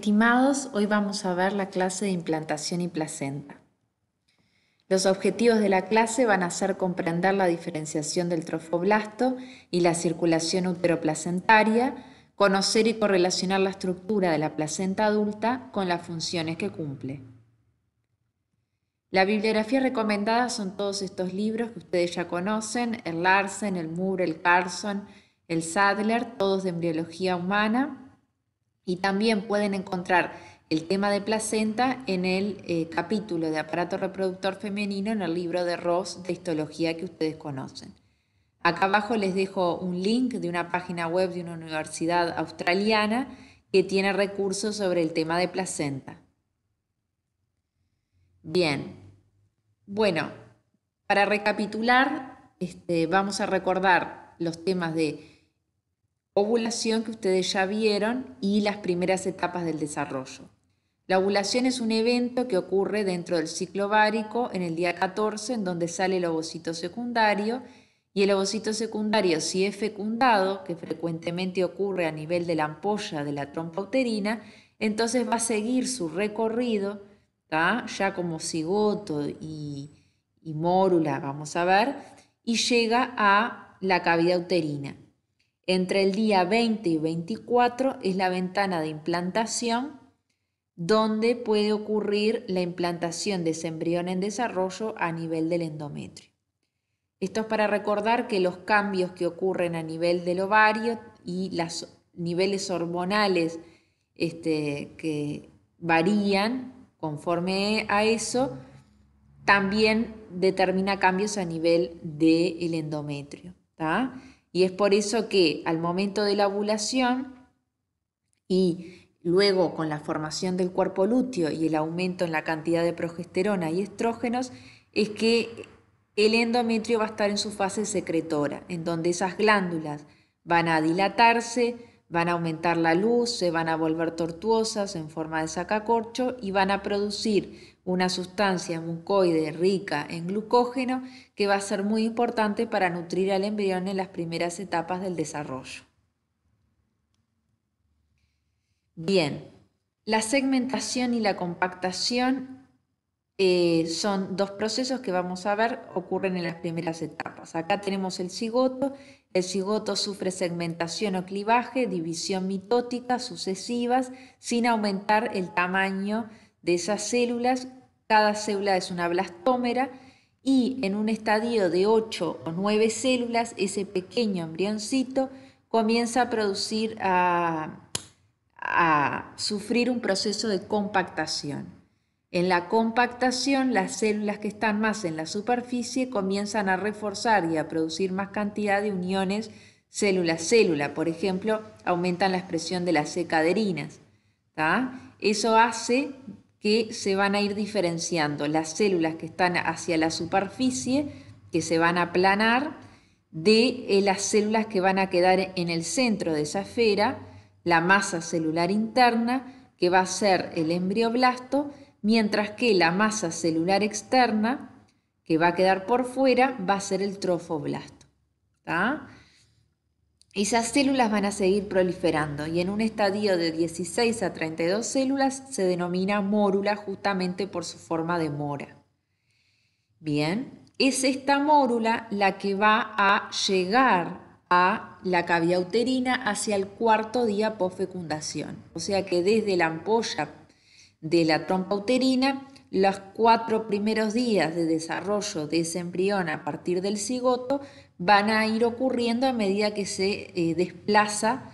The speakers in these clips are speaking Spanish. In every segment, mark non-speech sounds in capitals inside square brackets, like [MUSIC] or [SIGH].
Estimados, hoy vamos a ver la clase de implantación y placenta. Los objetivos de la clase van a ser comprender la diferenciación del trofoblasto y la circulación uteroplacentaria, conocer y correlacionar la estructura de la placenta adulta con las funciones que cumple. La bibliografía recomendada son todos estos libros que ustedes ya conocen, el Larsen, el Moore, el Carson, el Sadler, todos de embriología humana. Y también pueden encontrar el tema de placenta en el eh, capítulo de aparato reproductor femenino en el libro de Ross de histología que ustedes conocen. Acá abajo les dejo un link de una página web de una universidad australiana que tiene recursos sobre el tema de placenta. Bien, bueno, para recapitular, este, vamos a recordar los temas de ovulación que ustedes ya vieron y las primeras etapas del desarrollo. La ovulación es un evento que ocurre dentro del ciclo bárico en el día 14, en donde sale el ovocito secundario, y el ovocito secundario, si es fecundado, que frecuentemente ocurre a nivel de la ampolla de la trompa uterina, entonces va a seguir su recorrido, ya como cigoto y, y mórula, vamos a ver, y llega a la cavidad uterina. Entre el día 20 y 24 es la ventana de implantación donde puede ocurrir la implantación de ese embrión en desarrollo a nivel del endometrio. Esto es para recordar que los cambios que ocurren a nivel del ovario y los niveles hormonales este, que varían conforme a eso, también determina cambios a nivel del endometrio. Y es por eso que al momento de la ovulación y luego con la formación del cuerpo lúteo y el aumento en la cantidad de progesterona y estrógenos, es que el endometrio va a estar en su fase secretora, en donde esas glándulas van a dilatarse, van a aumentar la luz, se van a volver tortuosas en forma de sacacorcho y van a producir una sustancia mucoide rica en glucógeno que va a ser muy importante para nutrir al embrión en las primeras etapas del desarrollo. Bien, la segmentación y la compactación eh, son dos procesos que vamos a ver ocurren en las primeras etapas. Acá tenemos el cigoto el cigoto sufre segmentación o clivaje, división mitótica sucesivas, sin aumentar el tamaño de esas células. Cada célula es una blastómera y en un estadio de 8 o 9 células, ese pequeño embrioncito comienza a producir, a, a sufrir un proceso de compactación. En la compactación, las células que están más en la superficie comienzan a reforzar y a producir más cantidad de uniones célula-célula. Por ejemplo, aumentan la expresión de las secaderinas. Eso hace que se van a ir diferenciando las células que están hacia la superficie, que se van a aplanar, de eh, las células que van a quedar en el centro de esa esfera, la masa celular interna, que va a ser el embrioblasto, mientras que la masa celular externa que va a quedar por fuera va a ser el trofoblasto. Esas células van a seguir proliferando y en un estadio de 16 a 32 células se denomina mórula justamente por su forma de mora. Bien, es esta mórula la que va a llegar a la cavia uterina hacia el cuarto día fecundación. O sea que desde la ampolla de la trompa uterina, los cuatro primeros días de desarrollo de ese embrión a partir del cigoto van a ir ocurriendo a medida que se eh, desplaza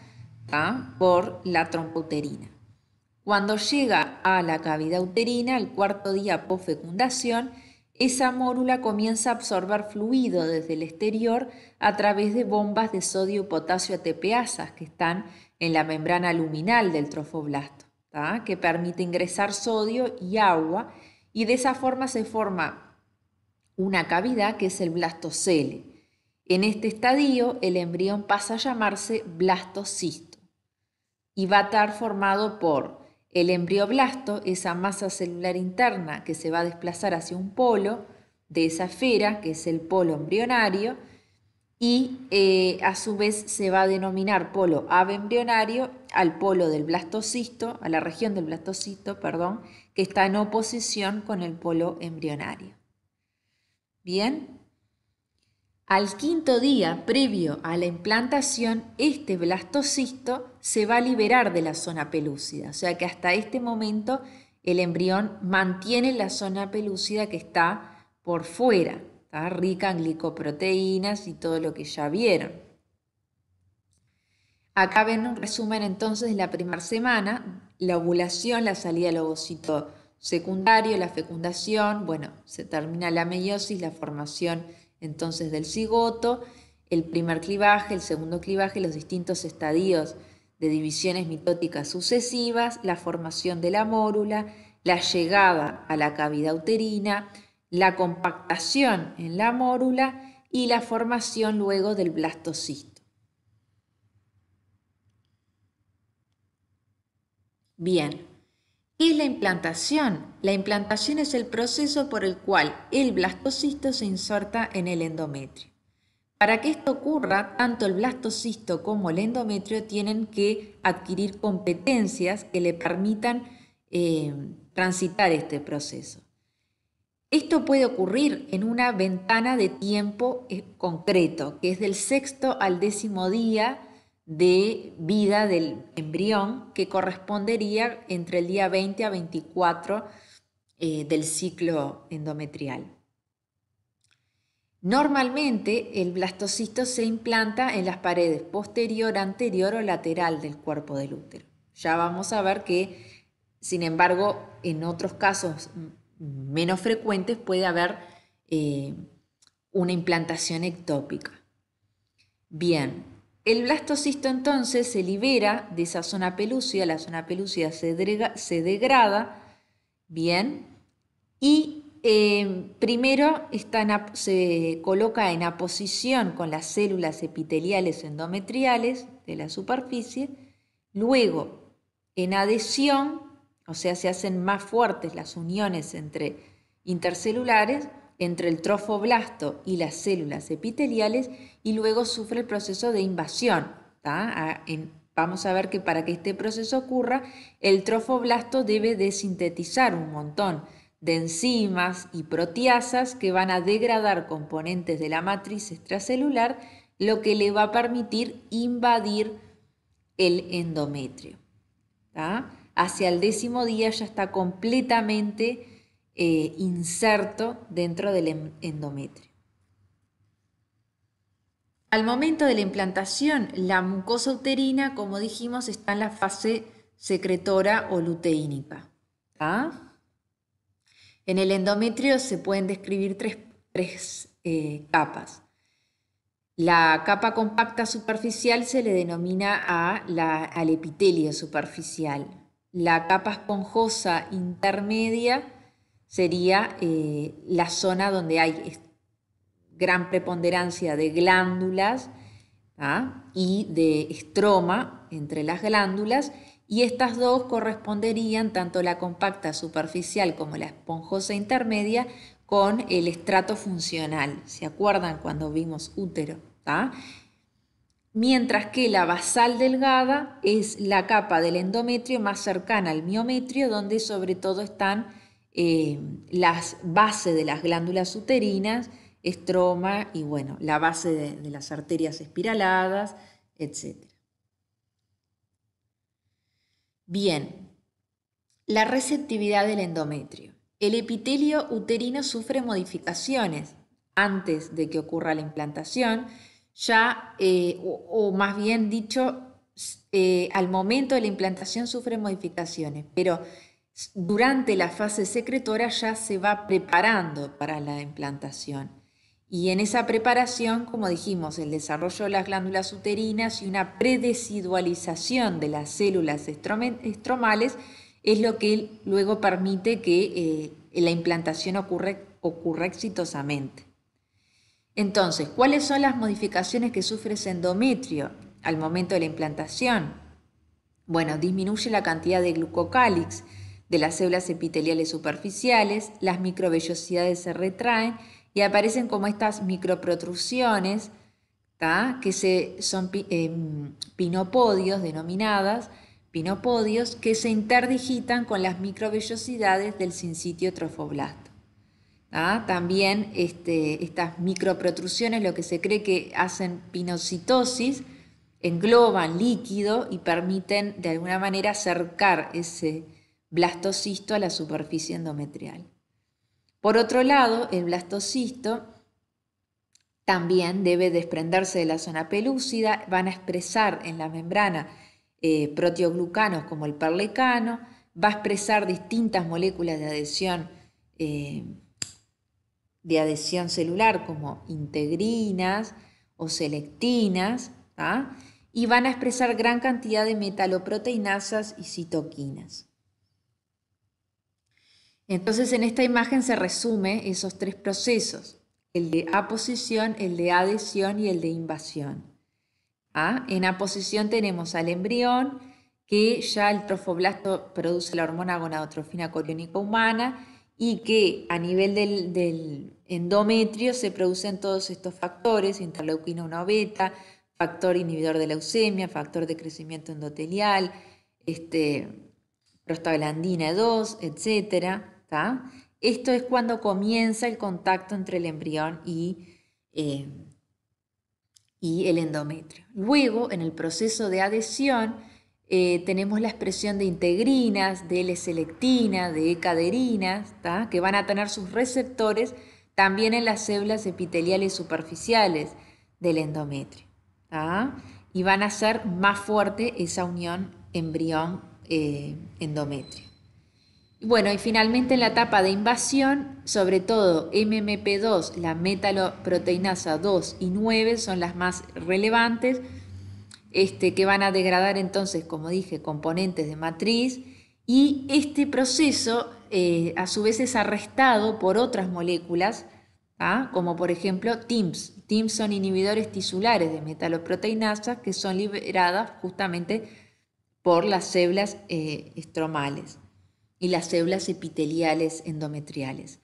por la trompa uterina. Cuando llega a la cavidad uterina, el cuarto día post fecundación, esa mórula comienza a absorber fluido desde el exterior a través de bombas de sodio y potasio ATPasas que están en la membrana luminal del trofoblasto que permite ingresar sodio y agua y de esa forma se forma una cavidad que es el blastocele. En este estadio el embrión pasa a llamarse blastocisto y va a estar formado por el embrioblasto, esa masa celular interna que se va a desplazar hacia un polo de esa esfera, que es el polo embrionario, y eh, a su vez se va a denominar polo embrionario al polo del blastocisto, a la región del blastocisto, perdón, que está en oposición con el polo embrionario. Bien, al quinto día previo a la implantación, este blastocisto se va a liberar de la zona pelúcida, o sea que hasta este momento el embrión mantiene la zona pelúcida que está por fuera rica en glicoproteínas y todo lo que ya vieron. Acá ven un resumen entonces de la primera semana, la ovulación, la salida del ovocito secundario, la fecundación, bueno, se termina la meiosis, la formación entonces del cigoto, el primer clivaje, el segundo clivaje, los distintos estadios de divisiones mitóticas sucesivas, la formación de la mórula, la llegada a la cavidad uterina, la compactación en la mórula y la formación luego del blastocisto. Bien, ¿qué es la implantación? La implantación es el proceso por el cual el blastocisto se inserta en el endometrio. Para que esto ocurra, tanto el blastocisto como el endometrio tienen que adquirir competencias que le permitan eh, transitar este proceso. Esto puede ocurrir en una ventana de tiempo eh, concreto, que es del sexto al décimo día de vida del embrión, que correspondería entre el día 20 a 24 eh, del ciclo endometrial. Normalmente el blastocisto se implanta en las paredes posterior, anterior o lateral del cuerpo del útero. Ya vamos a ver que, sin embargo, en otros casos menos frecuentes puede haber eh, una implantación ectópica. Bien, el blastocisto entonces se libera de esa zona pelúcida, la zona pelúcida se, degrada, bien, y eh, primero se coloca en aposición con las células epiteliales endometriales de la superficie, luego en adhesión o sea, se hacen más fuertes las uniones entre intercelulares, entre el trofoblasto y las células epiteliales, y luego sufre el proceso de invasión. vamos a ver que para que este proceso ocurra, el trofoblasto debe desintetizar sintetizar un montón de enzimas y proteasas que van a degradar componentes de la matriz extracelular, lo que le va a permitir invadir el endometrio hacia el décimo día ya está completamente eh, inserto dentro del endometrio. Al momento de la implantación, la mucosa uterina, como dijimos, está en la fase secretora o luteínica. En el endometrio se pueden describir tres, eh, capas. La capa compacta superficial se le denomina a la, al epitelio superficial. La capa esponjosa intermedia sería eh, la zona donde hay gran preponderancia de glándulas ¿ah? y de estroma entre las glándulas y estas dos corresponderían tanto la compacta superficial como la esponjosa intermedia con el estrato funcional. ¿Se acuerdan cuando vimos útero? ¿ah? mientras que la basal delgada es la capa del endometrio más cercana al miometrio, donde sobre todo están eh, las bases de las glándulas uterinas, estroma y bueno, la base de, de las arterias espiraladas, etc. Bien, la receptividad del endometrio. El epitelio uterino sufre modificaciones antes de que ocurra la implantación, ya, eh, o, más bien dicho, eh, al momento de la implantación sufre modificaciones, pero durante la fase secretora ya se va preparando para la implantación. Y en esa preparación, como dijimos, el desarrollo de las glándulas uterinas y una predesidualización de las células estromales es lo que luego permite que eh, la implantación ocurra exitosamente. Entonces, ¿cuáles son las modificaciones que sufre ese endometrio al momento de la implantación? Bueno, disminuye la cantidad de glucocálix de las células epiteliales superficiales, las microvellosidades se retraen y aparecen como estas microprotrusiones, que se, son eh, pinopodios, denominadas pinopodios, que se interdigitan con las microvellosidades del sinsitio trofoblasto. ¿Ah? También este, estas microprotrusiones lo que se cree que hacen pinocitosis, engloban líquido y permiten de alguna manera acercar ese blastocisto a la superficie endometrial. Por otro lado, el blastocisto también debe desprenderse de la zona pelúcida, van a expresar en la membrana eh, proteoglucanos como el perlecano, va a expresar distintas moléculas de adhesión eh, de adhesión celular como integrinas o selectinas, y van a expresar gran cantidad de metaloproteinasas y citoquinas. Entonces en esta imagen se resume esos tres procesos, el de aposición, el de adhesión y el de invasión. En aposición tenemos al embrión, que ya el trofoblasto produce la hormona gonadotrofina coriónica humana, y que a nivel del, endometrio se producen todos estos factores, interleuquina 1 beta, factor inhibidor de leucemia, factor de crecimiento endotelial, este, prostaglandina 2, etc. Esto es cuando comienza el contacto entre el embrión y eh, el endometrio. Luego, en el proceso de adhesión, eh, tenemos la expresión de integrinas, de L-selectina, de e caderinas, que van a tener sus receptores también en las células epiteliales superficiales del endometrio. Y van a ser más fuerte esa unión embrión-endometrio. Eh, bueno, y finalmente en la etapa de invasión, sobre todo MMP2, la metaloproteinasa 2 y 9 son las más relevantes, este, que van a degradar entonces, como dije, componentes de matriz y este proceso eh, a su vez es arrestado por otras moléculas, ¿ah? como por ejemplo TIMS. TIMS son inhibidores tisulares de metaloproteinasas que son liberadas justamente por las células eh, estromales y las células epiteliales endometriales.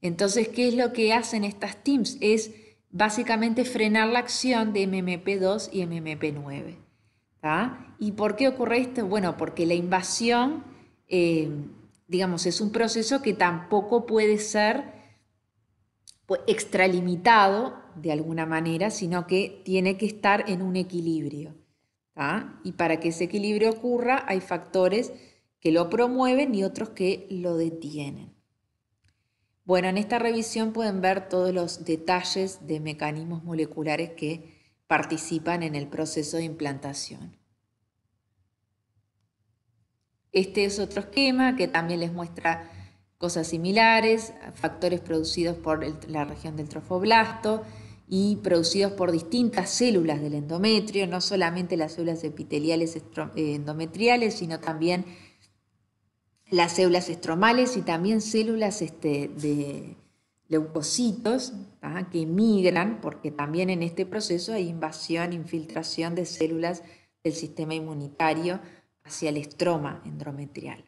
Entonces, ¿qué es lo que hacen estas TIMS? Es básicamente frenar la acción de MMP2 y MMP9. ¿Y por qué ocurre esto? Bueno, porque la invasión, eh, digamos, es un proceso que tampoco puede ser pues, extralimitado de alguna manera, sino que tiene que estar en un equilibrio. Y para que ese equilibrio ocurra hay factores que lo promueven y otros que lo detienen. Bueno, en esta revisión pueden ver todos los detalles de mecanismos moleculares que participan en el proceso de implantación. Este es otro esquema que también les muestra cosas similares, factores producidos por la región del trofoblasto y producidos por distintas células del endometrio, no solamente las células epiteliales eh, endometriales, sino también las células estromales y también células este, de leucocitos que migran, porque también en este proceso hay invasión, infiltración de células del sistema inmunitario hacia el estroma endometrial.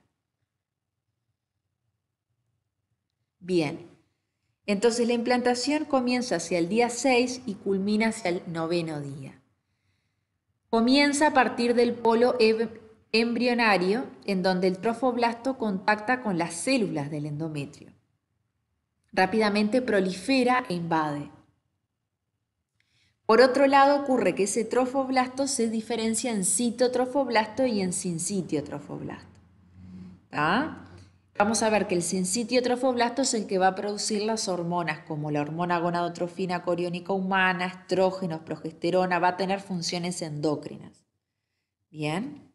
Bien, entonces la implantación comienza hacia el día 6 y culmina hacia el noveno día. Comienza a partir del polo embrionario en donde el trofoblasto contacta con las células del endometrio. Rápidamente prolifera e invade. Por otro lado, ocurre que ese trofoblasto se diferencia en citotrofoblasto y en sincitiotrofoblasto. Vamos a ver que el sincitiotrofoblasto es el que va a producir las hormonas, como la hormona gonadotrofina coriónica humana, estrógenos, progesterona, va a tener funciones endócrinas. Bien.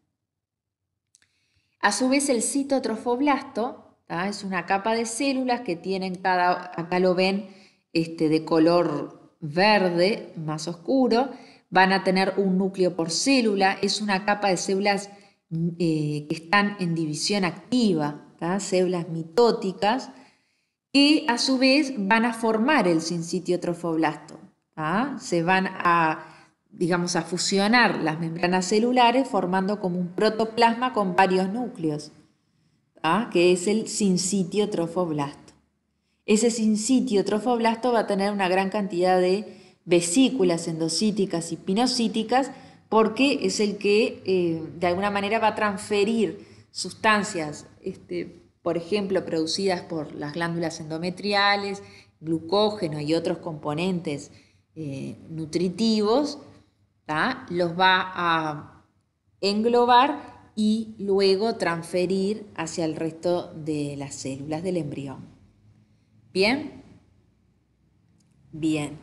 A su vez, el citotrofoblasto es una capa de células que tienen cada, acá lo ven, este, de color verde más oscuro, van a tener un núcleo por célula, es una capa de células mm, eh, que están en división activa, células mitóticas, que a su vez van a formar el sincitiotrofoblasto. trofoblasto. Se van a digamos, a fusionar las membranas celulares formando como un protoplasma con varios núcleos, que es el sitio trofoblasto. Ese sitio trofoblasto va a tener una gran cantidad de vesículas endocíticas y pinocíticas porque es el que eh, de alguna manera va a transferir sustancias, este, por ejemplo, producidas por las glándulas endometriales, glucógeno y otros componentes eh, nutritivos, los va a englobar y luego transferir hacia el resto de las células del embrión. ¿Bien? Bien.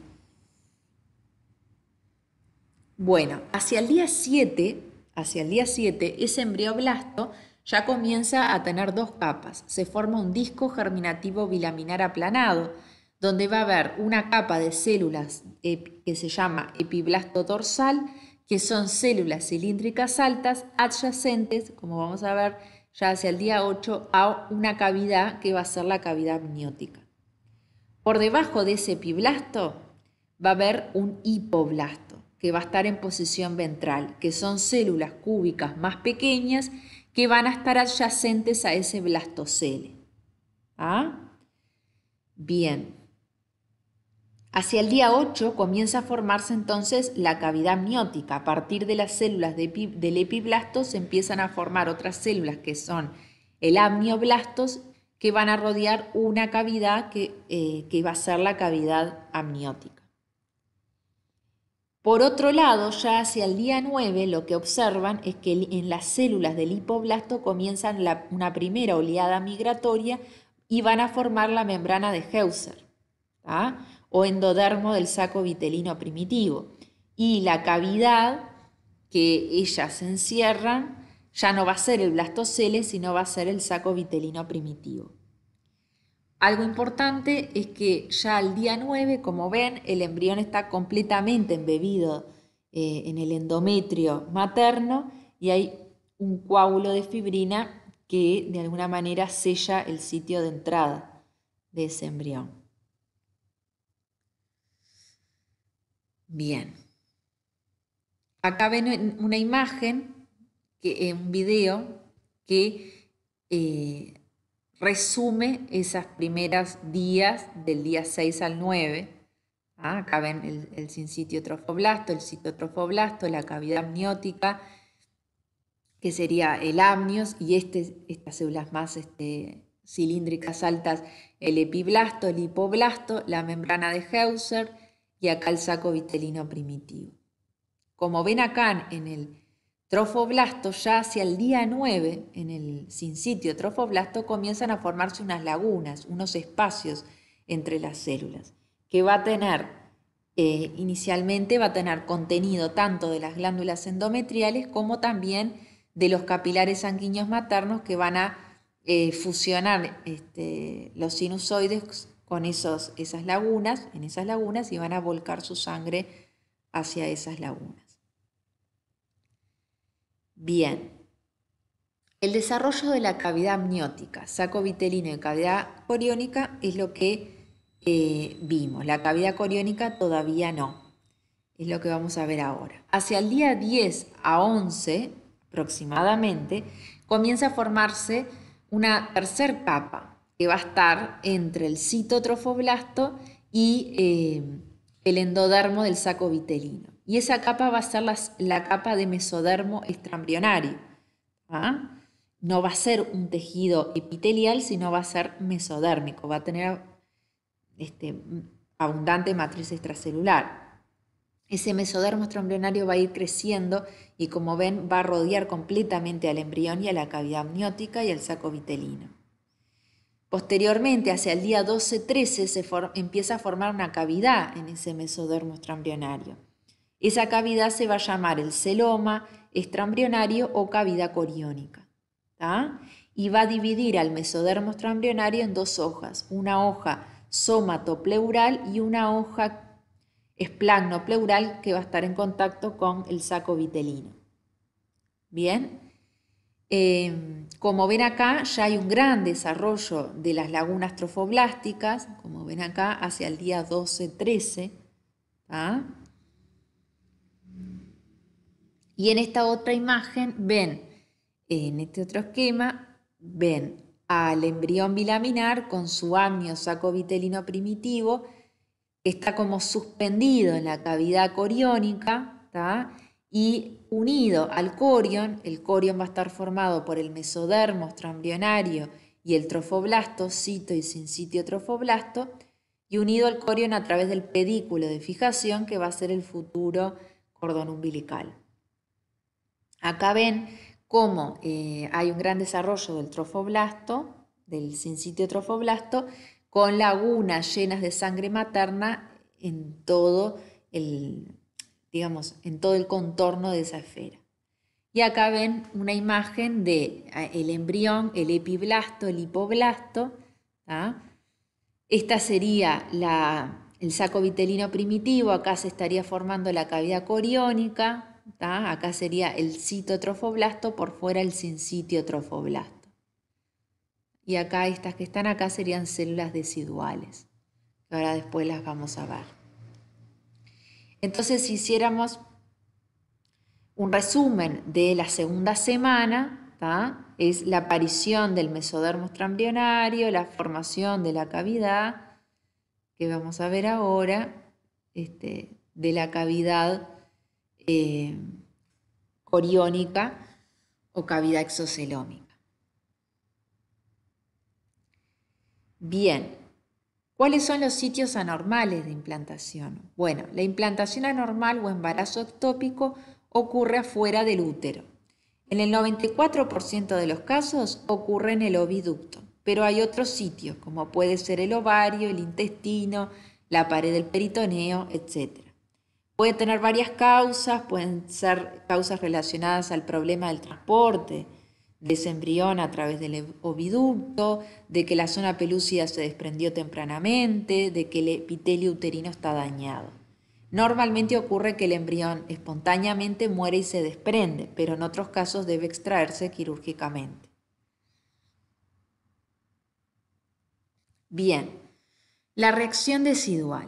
Bueno, hacia el día 7, hacia el día 7, ese embrioblasto ya comienza a tener dos capas. Se forma un disco germinativo bilaminar aplanado, donde va a haber una capa de células eh, que se llama epiblasto dorsal, que son células cilíndricas altas adyacentes, como vamos a ver ya hacia el día 8, a una cavidad que va a ser la cavidad amniótica. Por debajo de ese epiblasto va a haber un hipoblasto, que va a estar en posición ventral, que son células cúbicas más pequeñas que van a estar adyacentes a ese blastocele. ¿Ah? Bien, Hacia el día 8 comienza a formarse entonces la cavidad amniótica. A partir de las células del epiblasto se empiezan a formar otras células que son el amnioblastos que van a rodear una cavidad que, eh, va a ser la cavidad amniótica. Por otro lado, ya hacia el día 9 lo que observan es que en las células del hipoblasto comienzan una primera oleada migratoria y van a formar la membrana de Heuser o endodermo del saco vitelino primitivo. Y la cavidad que ellas encierran ya no va a ser el blastocele, sino va a ser el saco vitelino primitivo. Algo importante es que ya al día 9, como ven, el embrión está completamente embebido eh, en el endometrio materno y hay un coágulo de fibrina que de alguna manera sella el sitio de entrada de ese embrión. Bien. Acá ven una imagen, que, eh, un video que eh, resume esas primeras días del día 6 al 9. ¿ah? acá ven el, sin el citotrofoblasto, la cavidad amniótica, que sería el amnios, y este, estas células más este, cilíndricas altas, el epiblasto, el hipoblasto, la membrana de Hauser, y acá el saco vitelino primitivo. Como ven acá en el trofoblasto, ya hacia el día 9, en el sin sitio trofoblasto, comienzan a formarse unas lagunas, unos espacios entre las células, que va a tener, eh, inicialmente va a tener contenido tanto de las glándulas endometriales como también de los capilares sanguíneos maternos que van a eh, fusionar este, los sinusoides con esos, esas lagunas, en esas lagunas y van a volcar su sangre hacia esas lagunas. Bien. El desarrollo de la cavidad amniótica, saco vitelino y cavidad coriónica es lo que eh, vimos. La cavidad coriónica todavía no. Es lo que vamos a ver ahora. Hacia el día 10 a 11 aproximadamente comienza a formarse una tercer capa que va a estar entre el citotrofoblasto y eh, el endodermo del saco vitelino. Y esa capa va a ser la capa de mesodermo extrambrionario. ¿ah? No va a ser un tejido epitelial, sino va a ser mesodérmico, va a tener este, abundante matriz extracelular. Ese mesodermo extrambrionario va a ir creciendo y como ven va a rodear completamente al embrión y a la cavidad amniótica y al saco vitelino. Posteriormente, hacia el día 12-13, se empieza a formar una cavidad en ese mesodermo estrambrionario. Esa cavidad se va a llamar el celoma estrambrionario o cavidad coriónica. Y va a dividir al mesodermo estrambrionario en dos hojas, una hoja somatopleural y una hoja esplagnopleural que va a estar en contacto con el saco vitelino. ¿Bien? Em, como ven acá, ya hay un gran desarrollo de las lagunas trofoblásticas, como ven acá, hacia el día 12-13. Y en esta otra imagen ven, en este otro esquema, ven al embrión bilaminar con su amnio saco vitelino primitivo, que está como suspendido en la cavidad coriónica, y unido al corion, el corion va a estar formado por el mesodermo extraembrionario y el trofoblasto, cito y sin trofoblasto, y unido al corion a través del pedículo de fijación que va a ser el futuro cordón umbilical. Acá ven cómo eh, hay un gran desarrollo del trofoblasto, del sitio trofoblasto, con lagunas llenas de sangre materna en todo el digamos, en todo el contorno de esa esfera. Y acá ven una imagen de ah, el embrión, el epiblasto, el hipoblasto. Esta sería la, el saco vitelino primitivo, acá se estaría formando la cavidad coriónica, acá sería el citotrofoblasto, por fuera el sincitiotrofoblasto. Y acá estas que están acá serían células deciduales, que ahora después las vamos a ver. Entonces, si hiciéramos un resumen de la segunda semana, es la aparición del mesodermo trambionario, la formación de la cavidad, que vamos a ver ahora, este, de la cavidad eh, coriónica o cavidad exocelómica. Bien, ¿Cuáles son los sitios anormales de implantación? Bueno, la implantación anormal o embarazo ectópico ocurre afuera del útero. En el 94% de los casos ocurre en el oviducto, pero hay otros sitios como puede ser el ovario, el intestino, la pared del peritoneo, etc. Puede tener varias causas, pueden ser causas relacionadas al problema del transporte, de ese embrión a través del oviducto, de que la zona pelúcida se desprendió tempranamente, de que el epitelio uterino está dañado. Normalmente ocurre que el embrión espontáneamente muere y se desprende, pero en otros casos debe extraerse quirúrgicamente. Bien, la reacción decidual.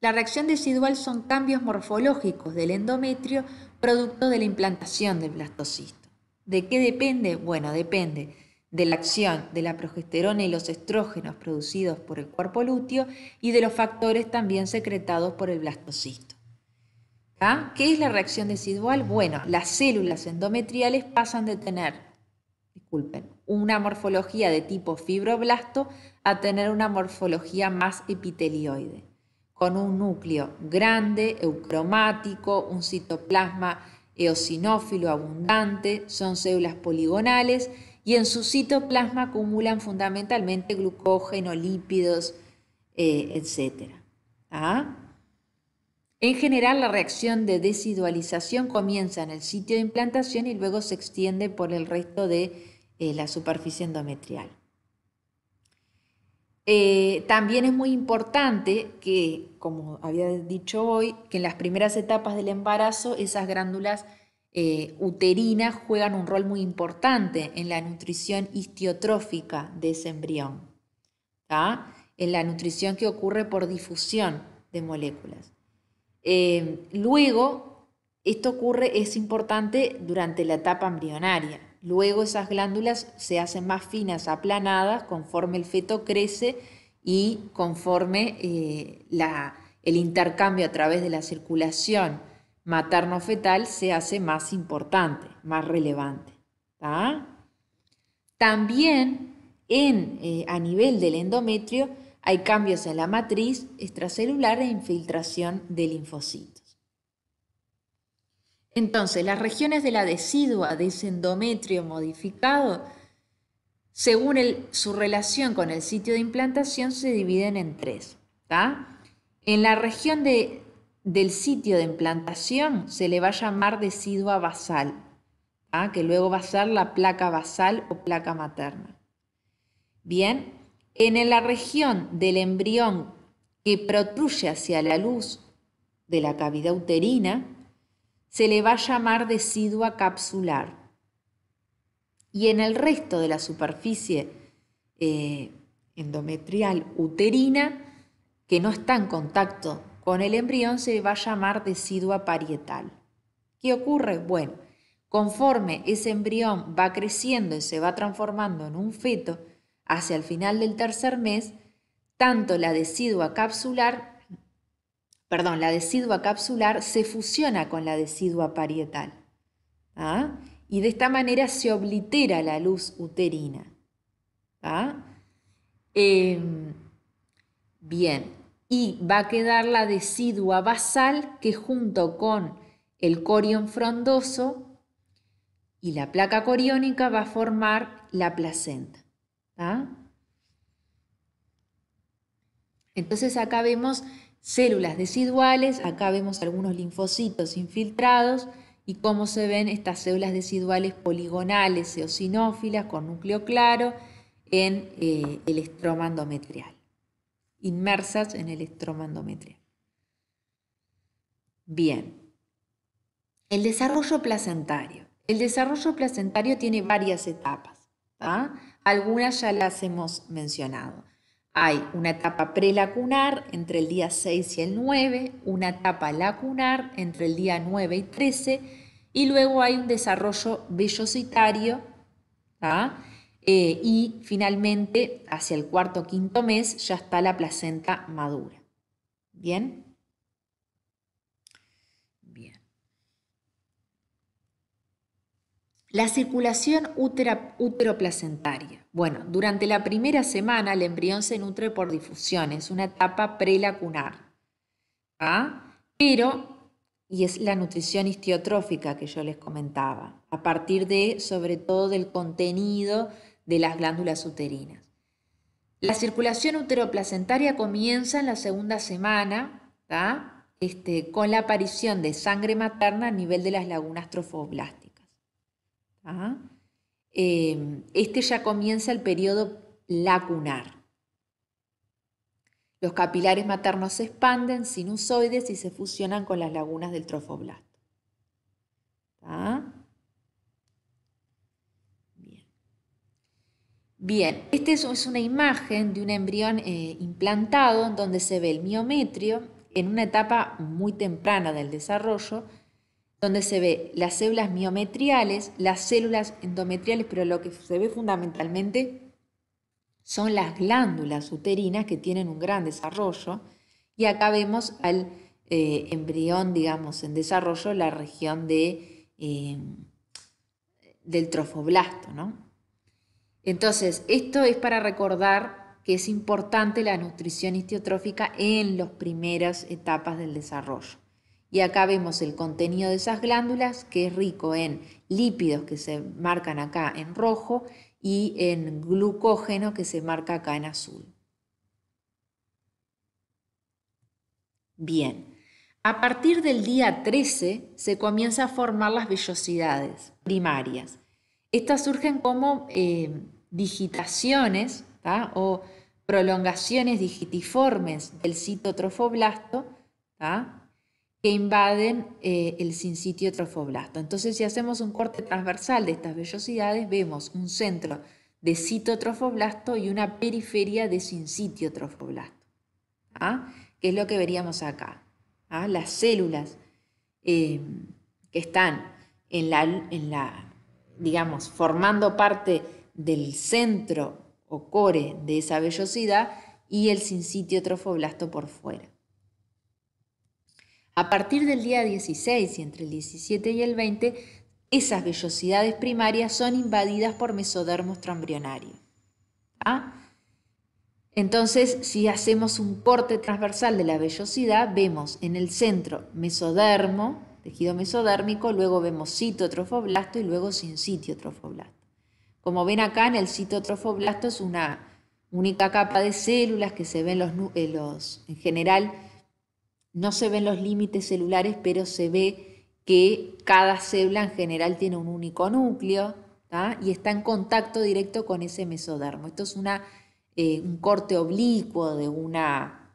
La reacción decidual son cambios morfológicos del endometrio producto de la implantación del blastocisto. ¿De qué depende? Bueno, depende de la acción de la progesterona y los estrógenos producidos por el cuerpo lúteo y de los factores también secretados por el blastocisto. ¿Ah? ¿Qué es la reacción decidual? Bueno, las células endometriales pasan de tener, disculpen, una morfología de tipo fibroblasto a tener una morfología más epitelioide, con un núcleo grande, eucromático, un citoplasma eosinófilo abundante, son células poligonales y en su citoplasma acumulan fundamentalmente glucógeno, lípidos, etcétera. Eh, etc. ¿Ah? En general, la reacción de desidualización comienza en el sitio de implantación y luego se extiende por el resto de eh, la superficie endometrial. Eh, también es muy importante que, como había dicho hoy, que en las primeras etapas del embarazo esas glándulas eh, uterinas juegan un rol muy importante en la nutrición histiotrófica de ese embrión, en la nutrición que ocurre por difusión de moléculas. Eh, luego, esto ocurre, es importante durante la etapa embrionaria. Luego esas glándulas se hacen más finas, aplanadas, conforme el feto crece y conforme eh, el intercambio a través de la circulación materno-fetal se hace más importante, más relevante. También eh, a nivel del endometrio hay cambios en la matriz extracelular e infiltración del linfocitos. Entonces, las regiones de la decidua de ese endometrio modificado, según su relación con el sitio de implantación, se dividen en tres. En la región del sitio de implantación se le va a llamar decidua basal, que luego va a ser la placa basal o placa materna. Bien, en la región del embrión que protruye hacia la luz de la cavidad uterina, se le va a llamar decidua capsular. Y en el resto de la superficie eh, endometrial uterina, que no está en contacto con el embrión, se le va a llamar decidua parietal. ¿Qué ocurre? Bueno, conforme ese embrión va creciendo y se va transformando en un feto, hacia el final del tercer mes, tanto la decidua capsular perdón, la decidua capsular se fusiona con la decidua parietal. ¿ah? Y de esta manera se oblitera la luz uterina. ¿ah? Em, bien, y va a quedar la decidua basal que junto con el corión frondoso y la placa coriónica va a formar la placenta. ¿ah? Entonces acá vemos células desiduales, acá vemos algunos linfocitos infiltrados y cómo se ven estas células desiduales poligonales, eosinófilas, con núcleo claro, en eh, el estroma endometrial, inmersas en el estroma endometrial. Bien, el desarrollo placentario. El desarrollo placentario tiene varias etapas, algunas ya las hemos mencionado. Hay una etapa prelacunar entre el día 6 y el 9, una etapa lacunar entre el día 9 y 13 y luego hay un desarrollo vellocitario eh, y finalmente hacia el cuarto o quinto mes ya está la placenta madura. ¿Bien? La circulación uteroplacentaria. Bueno, durante la primera semana el embrión se nutre por difusión, es una etapa prelacunar. ¿Ah? Pero y es la nutrición histiotrófica que yo les comentaba, a partir de, sobre todo, del contenido de las glándulas uterinas. La circulación uteroplacentaria comienza en la segunda semana, ¿ah? este, con la aparición de sangre materna a nivel de las lagunas trofoblásticas. ¿Ah? Em, este ya comienza el periodo lacunar. Los capilares maternos se expanden sinusoides y se fusionan con las lagunas del trofoblasto. Bien. esta es una imagen de un embrión eh, implantado en donde se ve el miometrio en una etapa muy temprana del desarrollo donde se ve las células miometriales, las células endometriales, pero lo que se ve fundamentalmente son las glándulas uterinas que tienen un gran desarrollo. Y acá vemos al eh, embrión, digamos, en desarrollo, la región de, eh, del trofoblasto. ¿no? Entonces, esto es para recordar que es importante la nutrición histiotrófica en las primeras etapas del desarrollo. Y acá vemos el contenido de esas glándulas, que es rico en lípidos, que se marcan acá en rojo, y en glucógeno, que se marca acá en azul. Bien. A partir del día 13 se comienza a formar las vellosidades primarias. Estas surgen como eh, digitaciones o prolongaciones digitiformes del citotrofoblasto, que invaden eh, el el sitio trofoblasto. Entonces, si hacemos un corte transversal de estas vellosidades, vemos un centro de citotrofoblasto y una periferia de sitio trofoblasto, ¿ah? que es lo que veríamos acá. ¿ah? Las células eh, que están en la, en la, digamos, formando parte del centro o core de esa vellosidad y el sitio trofoblasto por fuera. A partir del día 16 y entre el 17 y el 20, esas vellosidades primarias son invadidas por mesodermo trambrionario. ¿Ah? Entonces, si hacemos un corte transversal de la vellosidad, vemos en el centro mesodermo, tejido mesodérmico, luego vemos citotrofoblasto y luego sin trofoblasto. Como ven acá, en el citotrofoblasto es una única capa de células que se ven los, en general no se ven los límites celulares, pero se ve que cada célula en general tiene un único núcleo y está en contacto directo con ese mesodermo. Esto es una, eh, un corte oblicuo de una,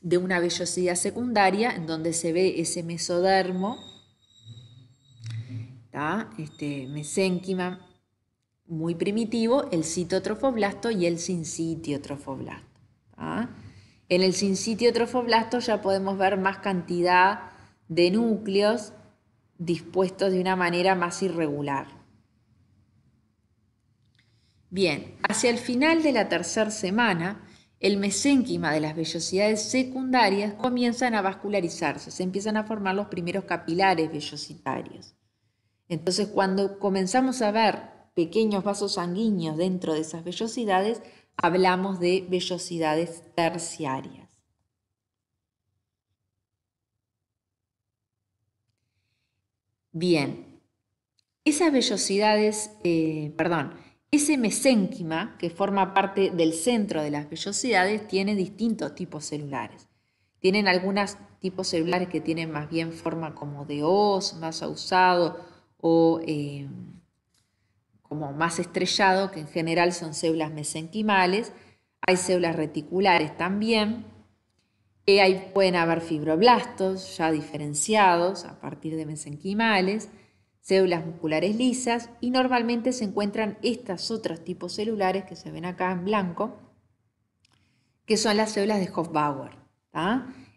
de vellosidad secundaria en donde se ve ese mesodermo, este mesénquima muy primitivo, el citotrofoblasto y el sincitiotrofoblasto. En el sinsitio trofoblasto ya podemos ver más cantidad de núcleos dispuestos de una manera más irregular. Bien, hacia el final de la tercera semana, el mesénquima de las vellosidades secundarias comienzan a vascularizarse, se empiezan a formar los primeros capilares vellositarios. Entonces, cuando comenzamos a ver pequeños vasos sanguíneos dentro de esas vellosidades, hablamos de vellosidades terciarias. Bien, esas vellosidades, eh, perdón, ese mesénquima que forma parte del centro de las vellosidades tiene distintos tipos celulares. Tienen algunos tipos celulares que tienen más bien forma como de os, más ausado o eh, como más estrellado, que en general son células mesenquimales, hay células reticulares también, y ahí pueden haber fibroblastos ya diferenciados a partir de mesenquimales, células musculares lisas y normalmente se encuentran estas otras tipos celulares que se ven acá en blanco, que son las células de Hofbauer.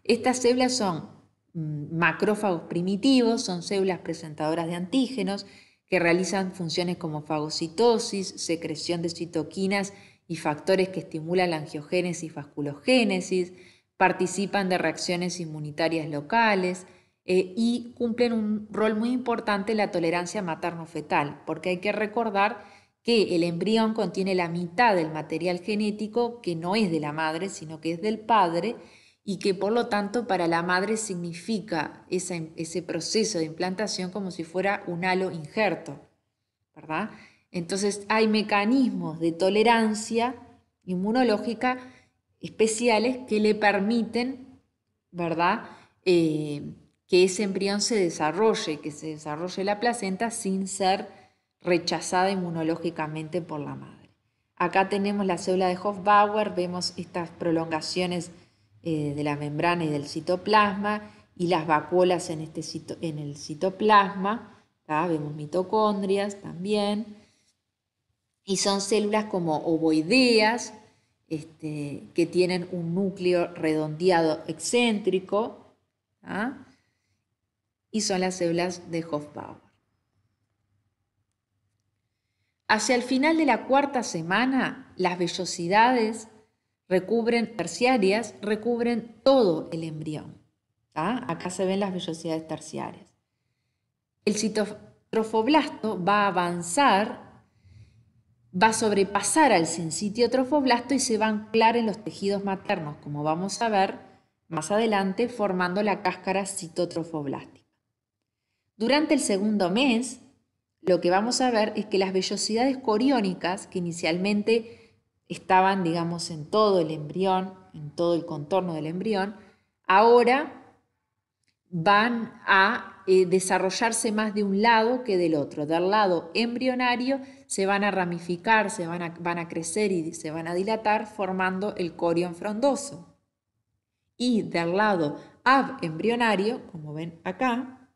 Estas células son mm, macrófagos primitivos, son células presentadoras de antígenos, que realizan funciones como fagocitosis, secreción de citoquinas y factores que estimulan la angiogénesis, y vasculogénesis, participan de reacciones inmunitarias locales eh, y cumplen un rol muy importante en la tolerancia materno-fetal, porque hay que recordar que el embrión contiene la mitad del material genético que no es de la madre, sino que es del padre, y que por lo tanto para la madre significa ese proceso de implantación como si fuera un halo injerto, ¿verdad? Entonces hay mecanismos de tolerancia inmunológica especiales que le permiten, ¿verdad? Eh, que ese embrión se desarrolle, que se desarrolle la placenta sin ser rechazada inmunológicamente por la madre. Acá tenemos la célula de Hofbauer, vemos estas prolongaciones eh, de la membrana y del citoplasma y las vacuolas en, este en el citoplasma, vemos mitocondrias también, y son células como ovoideas este, que tienen un núcleo redondeado excéntrico, y son las células de Hofbauer. Hacia el final de la cuarta semana, las vellosidades recubren terciarias, recubren todo el embrión. Acá se ven las vellosidades terciarias. El citotrofoblasto va a avanzar, va a sobrepasar al sincitiotrofoblasto y se va a anclar en los tejidos maternos, como vamos a ver más adelante, formando la cáscara citotrofoblástica. Durante el segundo mes, lo que vamos a ver es que las vellosidades coriónicas, que inicialmente estaban, digamos, en todo el embrión, en todo el contorno del embrión, ahora van a eh, desarrollarse más de un lado que del otro. Del lado embrionario se van a ramificar, se van a, crecer y se van a dilatar formando el corión frondoso. Y del lado embrionario como ven acá,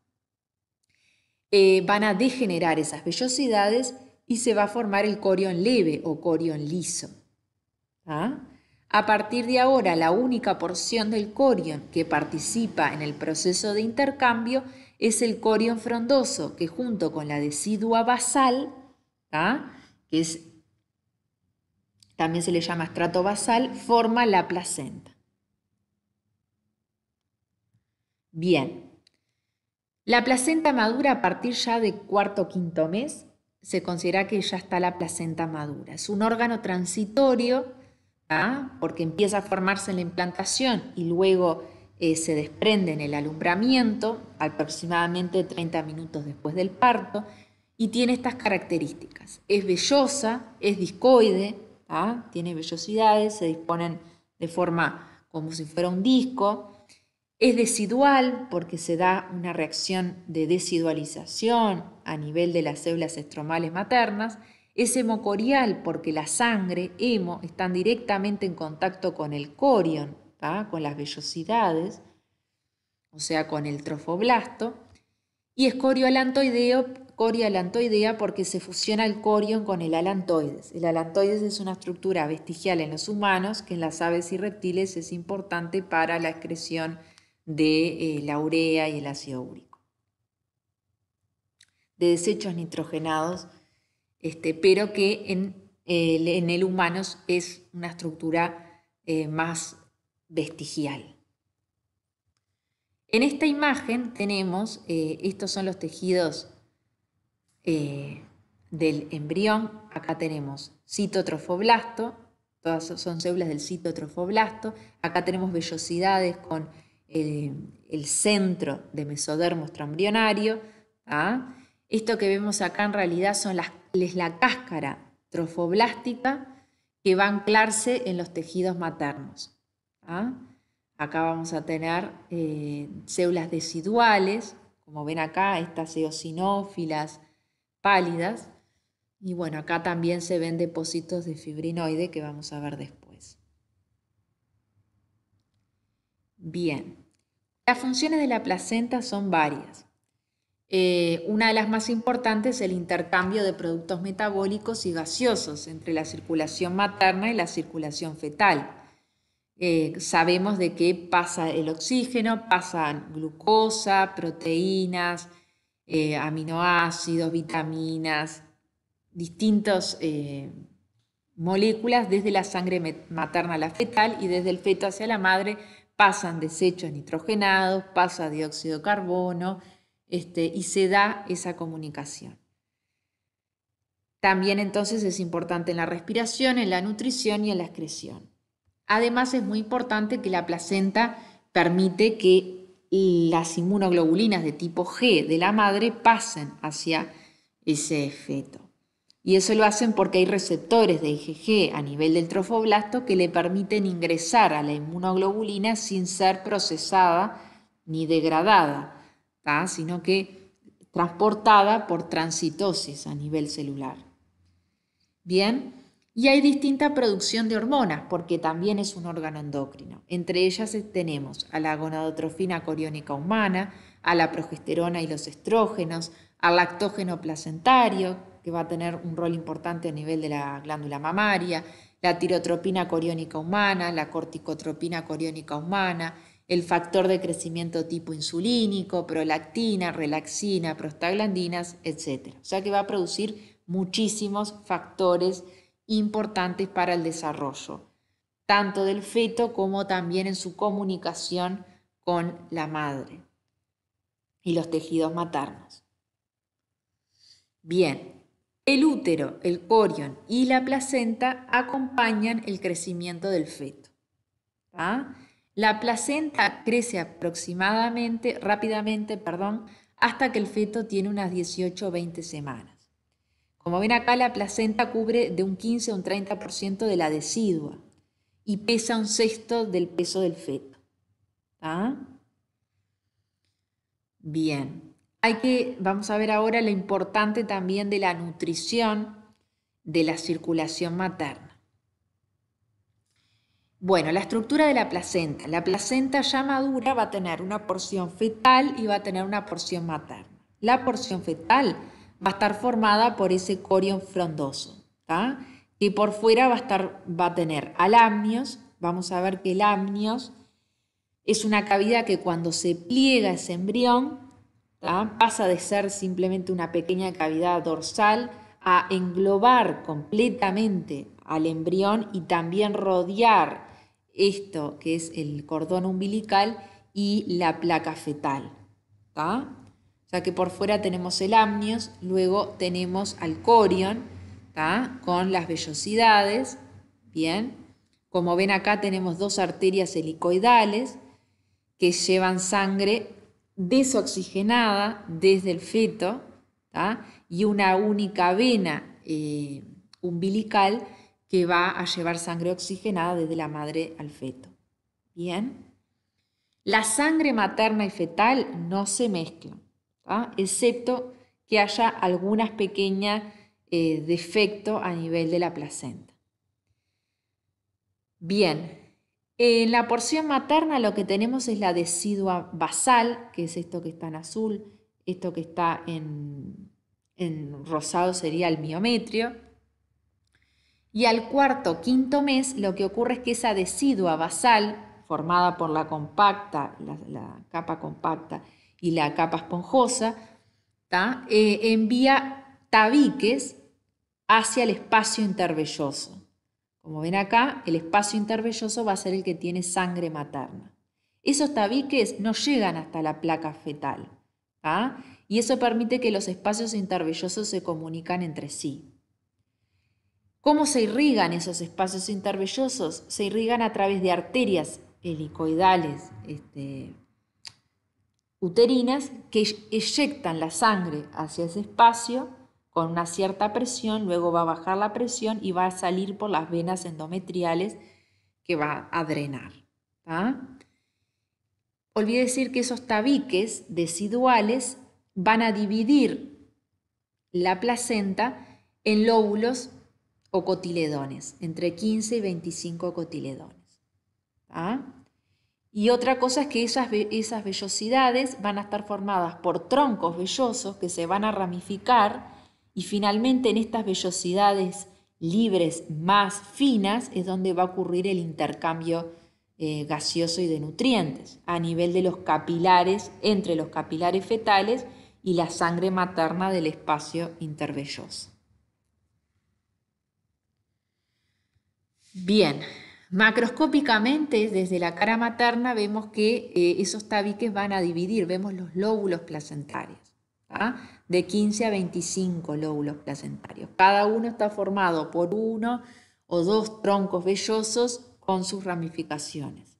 eh, van a degenerar esas vellosidades y se va a formar el corión leve o corión liso. ¿Ah? A partir de ahora, la única porción del corión que participa en el proceso de intercambio es el corión frondoso, que junto con la decidua basal, ¿ah? que es, también se le llama estrato basal, forma la placenta. Bien, la placenta madura a partir ya de cuarto o quinto mes se considera que ya está la placenta madura. Es un órgano transitorio ¿ah? porque empieza a formarse la implantación y luego eh, se desprende en el alumbramiento aproximadamente 30 minutos después del parto y tiene estas características. Es vellosa, es discoide, ¿ah? tiene vellosidades, se disponen de forma como si fuera un disco. Es decidual porque se da una reacción de desidualización a nivel de las células estromales maternas es hemocorial porque la sangre, hemo, están directamente en contacto con el corion, con las vellosidades, o sea, con el trofoblasto. Y es corialantoidea porque se fusiona el corion con el alantoides. El alantoides es una estructura vestigial en los humanos que en las aves y reptiles es importante para la excreción de eh, la urea y el ácido úrico. De desechos nitrogenados este, pero que en, el humano es una estructura eh, más vestigial. En esta imagen tenemos, eh, estos son los tejidos eh, del embrión, acá tenemos citotrofoblasto, todas son células del citotrofoblasto, acá tenemos vellosidades con el, centro de mesodermo extraembrionario, ¿ah? Esto que vemos acá en realidad son las es la cáscara trofoblástica que va a anclarse en los tejidos maternos. ¿ah? Acá vamos a tener eh, células deciduales, como ven acá, estas eosinófilas pálidas. Y bueno, acá también se ven depósitos de fibrinoide que vamos a ver después. Bien, las funciones de la placenta son varias. Eh, una de las más importantes es el intercambio de productos metabólicos y gaseosos entre la circulación materna y la circulación fetal. Eh, sabemos de qué pasa el oxígeno, pasan glucosa, proteínas, eh, aminoácidos, vitaminas, distintas moléculas desde la sangre materna a la fetal y desde el feto hacia la madre pasan desechos nitrogenados, pasa dióxido de carbono, este, y se da esa comunicación. También entonces es importante en la respiración, en la nutrición y en la excreción. Además es muy importante que la placenta permite que las inmunoglobulinas de tipo G de la madre pasen hacia ese feto. Y eso lo hacen porque hay receptores de IgG a nivel del trofoblasto que le permiten ingresar a la inmunoglobulina sin ser procesada ni degradada sino que transportada por transitosis a nivel celular. Bien, y hay distinta producción de hormonas porque también es un órgano endocrino. Entre ellas tenemos a la gonadotrofina coriónica humana, a la progesterona y los estrógenos, al lactógeno placentario, que va a tener un rol importante a nivel de la glándula mamaria, la tirotropina coriónica humana, la corticotropina coriónica humana, el factor de crecimiento tipo insulínico, prolactina, relaxina, prostaglandinas, etc. O sea que va a producir muchísimos factores importantes para el desarrollo, tanto del feto como también en su comunicación con la madre y los tejidos maternos. Bien, el útero, el corión y la placenta acompañan el crecimiento del feto. La placenta crece aproximadamente, rápidamente, perdón, hasta que el feto tiene unas 18 o 20 semanas. Como ven acá, la placenta cubre de un 15 a un 30% de la decidua y pesa un sexto del peso del feto. Bien, hay que, vamos a ver ahora lo importante también de la nutrición de la circulación materna. Bueno, la estructura de la placenta. La placenta ya madura va a tener una porción fetal y va a tener una porción materna. La porción fetal va a estar formada por ese corión frondoso, que por fuera va a, estar, va a tener alamnios. Vamos a ver que el amnios es una cavidad que cuando se pliega ese embrión pasa de ser simplemente una pequeña cavidad dorsal a englobar completamente al embrión y también rodear esto que es el cordón umbilical y la placa fetal. O sea que por fuera tenemos el amnios, luego tenemos al corión, con las vellosidades. Bien, como ven acá tenemos dos arterias helicoidales que llevan sangre desoxigenada desde el feto y una única vena eh, umbilical que va a llevar sangre oxigenada desde la madre al feto. Bien. La sangre materna y fetal no se mezclan, excepto que haya algunas pequeñas eh, defectos a nivel de la placenta. Bien, en la porción materna lo que tenemos es la decidua basal, que es esto que está en azul, esto que está en, en rosado sería el miometrio, y al cuarto, quinto mes, lo que ocurre es que esa decidua basal, formada por la compacta, la, capa compacta y la capa esponjosa, eh, envía tabiques hacia el espacio intervelloso. Como ven acá, el espacio intervelloso va a ser el que tiene sangre materna. Esos tabiques no llegan hasta la placa fetal. Y eso permite que los espacios intervellosos se comunican entre sí. ¿Cómo se irrigan esos espacios intervellosos? Se irrigan a través de arterias helicoidales este, uterinas que eyectan la sangre hacia ese espacio con una cierta presión, luego va a bajar la presión y va a salir por las venas endometriales que va a drenar. Olvide Olvidé decir que esos tabiques deciduales van a dividir la placenta en lóbulos o cotiledones, entre 15 y 25 cotiledones. ¿ah? Y otra cosa es que esas, esas vellosidades van a estar formadas por troncos vellosos que se van a ramificar y finalmente en estas vellosidades libres más finas es donde va a ocurrir el intercambio eh, gaseoso y de nutrientes a nivel de los capilares, entre los capilares fetales y la sangre materna del espacio intervelloso. Bien, macroscópicamente desde la cara materna vemos que eh, esos tabiques van a dividir, vemos los lóbulos placentarios, ¿ah? de 15 a 25 lóbulos placentarios. Cada uno está formado por uno o dos troncos vellosos con sus ramificaciones.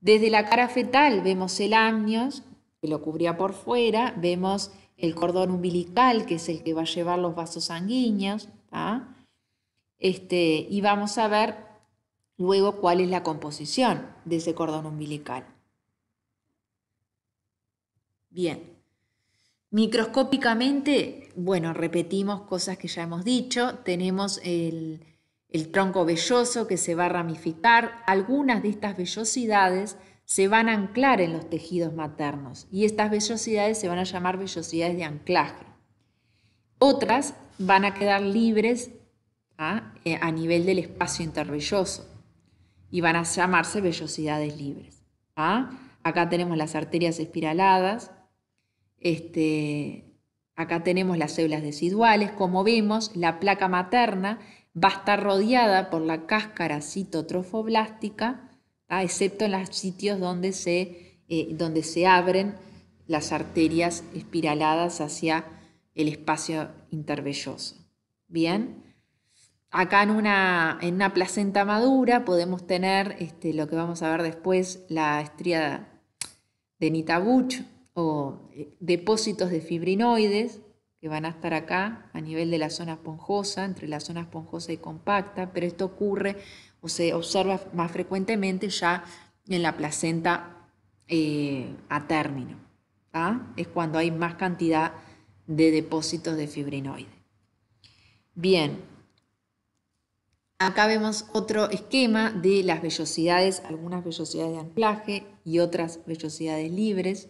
Desde la cara fetal vemos el amnios, que lo cubría por fuera, vemos el cordón umbilical, que es el que va a llevar los vasos sanguíneos, ¿ah? este, y vamos a ver luego cuál es la composición de ese cordón umbilical. Bien. Microscópicamente, bueno, repetimos cosas que ya hemos dicho. Tenemos el, el tronco velloso que se va a ramificar. Algunas de estas vellosidades se van a anclar en los tejidos maternos y estas vellosidades se van a llamar vellosidades de anclaje. Otras van a quedar libres ¿ah? Eh, a nivel del espacio intervelloso y van a llamarse vellosidades libres. ¿ah? Acá tenemos las arterias espiraladas, este, acá tenemos las células deciduales, como vemos, la placa materna va a estar rodeada por la cáscara citotrofoblástica, ¿ah? excepto en los sitios donde se, eh, donde se abren las arterias espiraladas hacia el espacio intervelloso. Bien. Acá en una, en una placenta madura podemos tener este, lo que vamos a ver después, la estría de Nitabuch o eh, depósitos de fibrinoides que van a estar acá a nivel de la zona esponjosa, entre la zona esponjosa y compacta, pero esto ocurre o se observa más frecuentemente ya en la placenta eh, a término. ¿ah? Es cuando hay más cantidad de depósitos de fibrinoides. Bien, Acá vemos otro esquema de las vellosidades, algunas vellosidades de anclaje y otras vellosidades libres.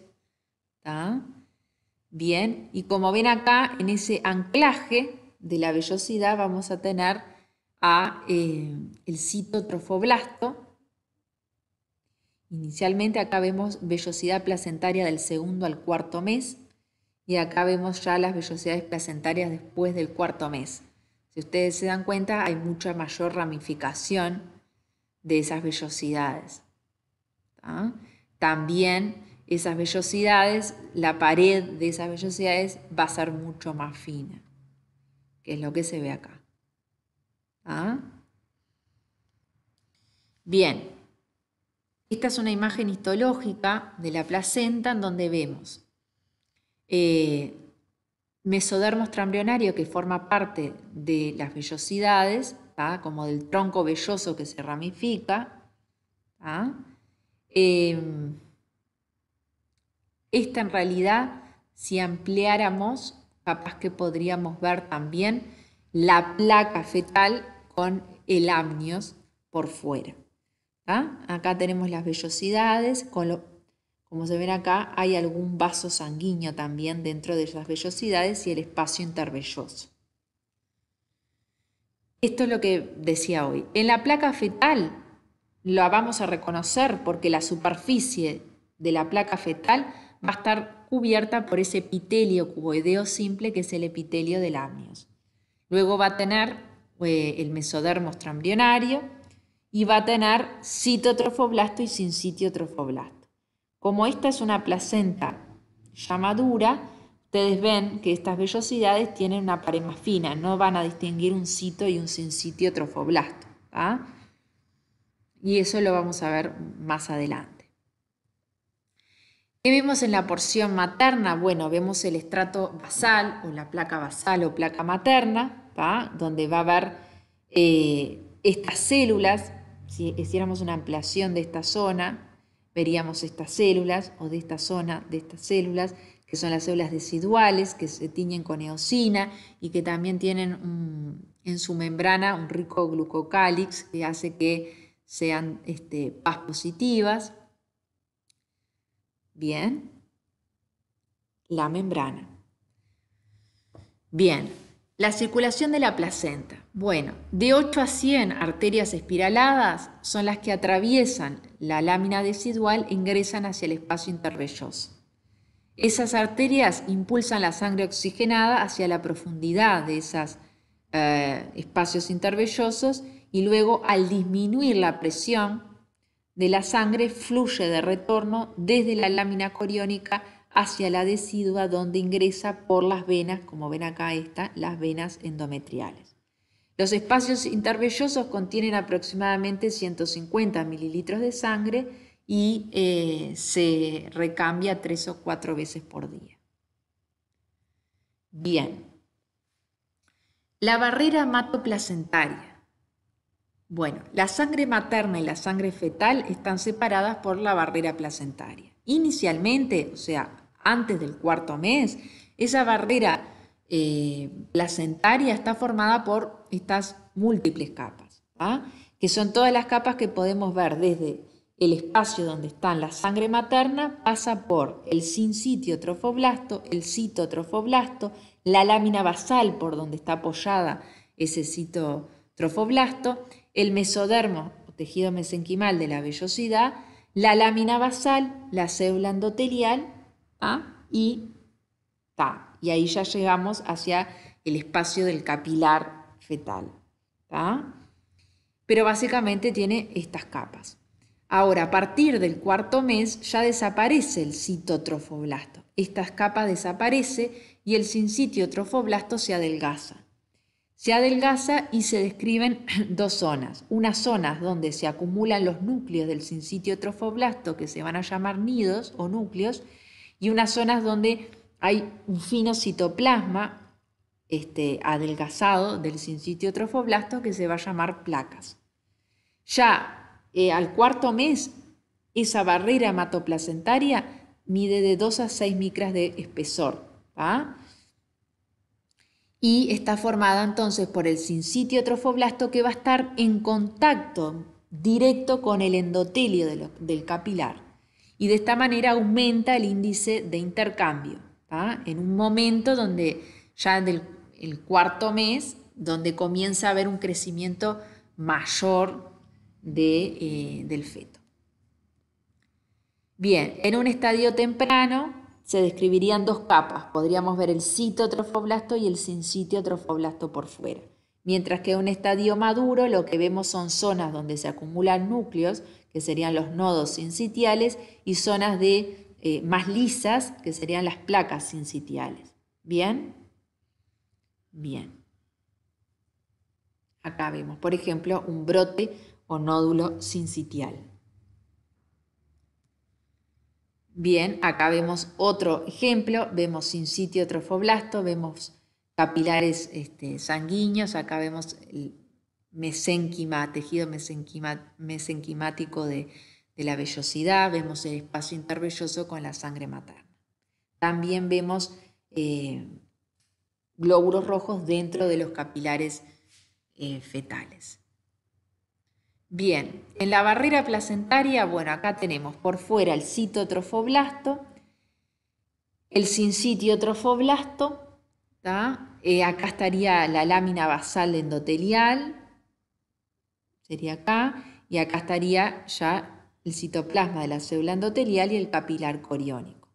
Bien, y como ven acá, en ese anclaje de la vellosidad vamos a tener a eh, el citotrofoblasto. Inicialmente acá vemos vellosidad placentaria del segundo al cuarto mes y acá vemos ya las vellosidades placentarias después del cuarto mes. Si ustedes se dan cuenta, hay mucha mayor ramificación de esas vellosidades. También esas vellosidades, la pared de esas vellosidades va a ser mucho más fina, que es lo que se ve acá. Bien, esta es una imagen histológica de la placenta en donde vemos eh, mesodermo estrambrionario que forma parte de las vellosidades, como del tronco velloso que se ramifica. Em, esta en realidad, si ampliáramos, capaz que podríamos ver también la placa fetal con el amnios por fuera. Acá tenemos las vellosidades con como se ve acá, hay algún vaso sanguíneo también dentro de esas vellosidades y el espacio intervelloso. Esto es lo que decía hoy. En la placa fetal lo vamos a reconocer porque la superficie de la placa fetal va a estar cubierta por ese epitelio cuboideo simple que es el epitelio del amnios. Luego va a tener eh, el mesodermo extraembrionario y va a tener citotrofoblasto y sin como esta es una placenta ya madura, ustedes ven que estas vellosidades tienen una pared más fina, no van a distinguir un cito y un sitio trofoblasto. ¿ah? Y eso lo vamos a ver más adelante. ¿Qué vemos en la porción materna? Bueno, vemos el estrato basal o la placa basal o placa materna, donde va a haber eh, estas células, si hiciéramos una ampliación de esta zona, veríamos estas células o de esta zona de estas células, que son las células deciduales, que se tiñen con eosina y que también tienen en su membrana un rico glucocálix que hace que sean este, PAS positivas. Bien, la membrana. Bien, la circulación de la placenta. Bueno, de 8 a 100 arterias espiraladas son las que atraviesan la lámina decidual e ingresan hacia el espacio intervelloso. Esas arterias impulsan la sangre oxigenada hacia la profundidad de esos eh, espacios intervellosos y luego al disminuir la presión de la sangre fluye de retorno desde la lámina coriónica hacia la decidua donde ingresa por las venas, como ven acá esta, las venas endometriales. Los espacios intervellosos contienen aproximadamente 150 mililitros de sangre y eh, se recambia tres o cuatro veces por día. Bien. La barrera matoplacentaria, Bueno, la sangre materna y la sangre fetal están separadas por la barrera placentaria. Inicialmente, o sea, antes del cuarto mes. Esa barrera eh, placentaria está formada por estas múltiples capas, ¿ah? que son todas las capas que podemos ver desde el espacio donde está la sangre materna, pasa por el sitio trofoblasto, el citotrofoblasto, la lámina basal por donde está apoyada ese citotrofoblasto, el mesodermo o tejido mesenquimal de la vellosidad, la lámina basal, la célula endotelial y Y ahí ya llegamos hacia el espacio del capilar fetal. Pero básicamente tiene estas capas. Ahora, a partir del cuarto mes ya desaparece el citotrofoblasto. Estas capas desaparece y el sincitiotrofoblasto se adelgaza. Se adelgaza y se describen [CLEARS THROAT] dos zonas. Unas zonas donde se acumulan los núcleos del sincitiotrofoblasto, que se van a llamar nidos o núcleos, y unas zonas donde hay un fino citoplasma este, adelgazado del sitio trofoblasto que se va a llamar placas. Ya eh, al cuarto mes, esa barrera hematoplacentaria mide de 2 a 6 micras de espesor. Y está formada entonces por el sitio trofoblasto que va a estar en contacto directo con el endotelio del capilar y de esta manera aumenta el índice de intercambio. En un momento donde ya en el cuarto mes, donde comienza a haber un crecimiento mayor eh, del feto. Bien, en un estadio temprano se describirían dos capas. Podríamos ver el citotrofoblasto y el trofoblasto por fuera. Mientras que en un estadio maduro lo que vemos son zonas donde se acumulan núcleos que serían los nodos sincitiales, y zonas de eh, más lisas, que serían las placas sincitiales. ¿Bien? Bien. Acá vemos, por ejemplo, un brote o nódulo sincitial. Bien, acá vemos otro ejemplo, vemos sitio trofoblasto, vemos capilares este, sanguíneos, acá vemos el mesenquima, tejido mesenquimático de, la vellosidad, vemos el espacio intervelloso con la sangre materna. También vemos eh, glóbulos rojos dentro de los capilares eh, fetales. Bien, en la barrera placentaria, bueno, acá tenemos por fuera el citotrofoblasto, el sincitiotrofoblasto, eh, acá estaría la lámina basal endotelial, sería acá, y acá estaría ya el citoplasma de la célula endotelial y el capilar coriónico.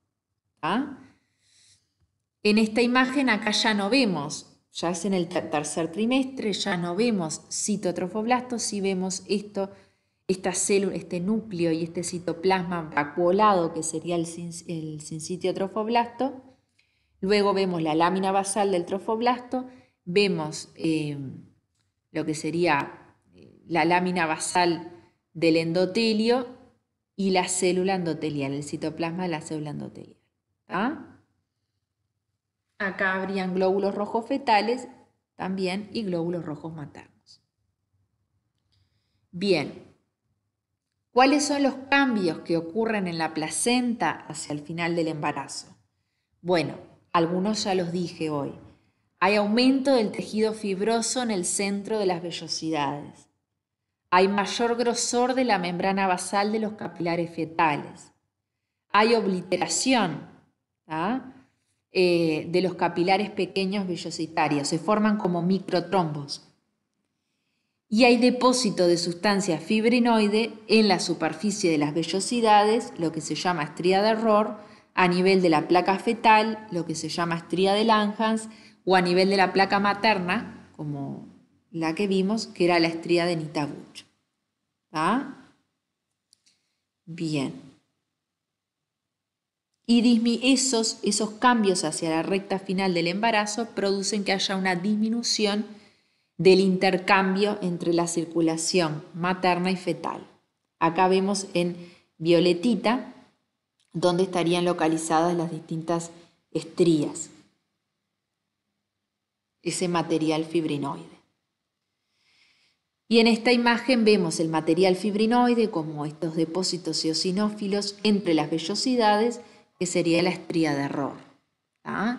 En esta imagen acá ya no vemos, ya es en el tercer trimestre, ya no vemos citotrofoblasto, si vemos esto, esta célula, este núcleo y este citoplasma vacuolado que sería el, el trofoblasto. Luego vemos la lámina basal del trofoblasto, vemos eh, lo que sería la lámina basal del endotelio y la célula endotelial, el citoplasma de la célula endotelial. ¿ah? Acá habrían glóbulos rojos fetales también y glóbulos rojos maternos. Bien, ¿cuáles son los cambios que ocurren en la placenta hacia el final del embarazo? Bueno, algunos ya los dije hoy. Hay aumento del tejido fibroso en el centro de las vellosidades. Hay mayor grosor de la membrana basal de los capilares fetales. Hay obliteración eh, de los capilares pequeños vellositarios. Se forman como microtrombos. Y hay depósito de sustancia fibrinoide en la superficie de las vellosidades, lo que se llama estría de error, a nivel de la placa fetal, lo que se llama estría de Langhans, o a nivel de la placa materna, como la que vimos, que era la estría de Nitabuch. ¿Va? Bien. Y esos, esos cambios hacia la recta final del embarazo producen que haya una disminución del intercambio entre la circulación materna y fetal. Acá vemos en violetita dónde estarían localizadas las distintas estrías, ese material fibrinoide. Y en esta imagen vemos el material fibrinoide como estos depósitos eosinófilos entre las vellosidades, que sería la estría de error.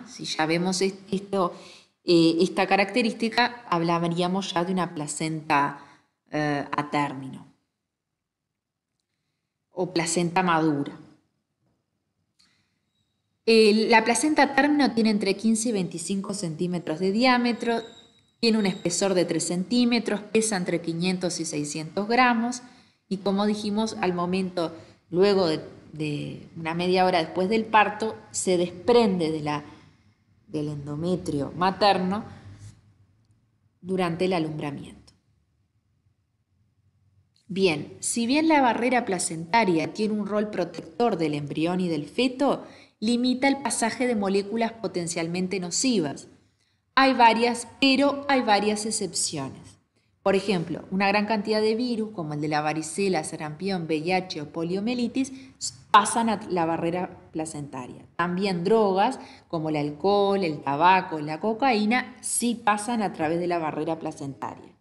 Si ya vemos eh, esta característica, hablaríamos ya de una placenta eh, a término o placenta madura. Eh, la placenta a término tiene entre 15 y 25 centímetros de diámetro tiene un espesor de 3 centímetros, pesa entre 500 y 600 gramos y como dijimos, al momento, luego de, de una media hora después del parto, se desprende de la, del endometrio materno durante el alumbramiento. Bien, si bien la barrera placentaria tiene un rol protector del embrión y del feto, limita el pasaje de moléculas potencialmente nocivas hay varias, pero hay varias excepciones. Por ejemplo, una gran cantidad de virus, como el de la varicela, sarampión, VIH o poliomielitis, pasan a la barrera placentaria. También drogas, como el alcohol, el tabaco, la cocaína, sí pasan a través de la barrera placentaria.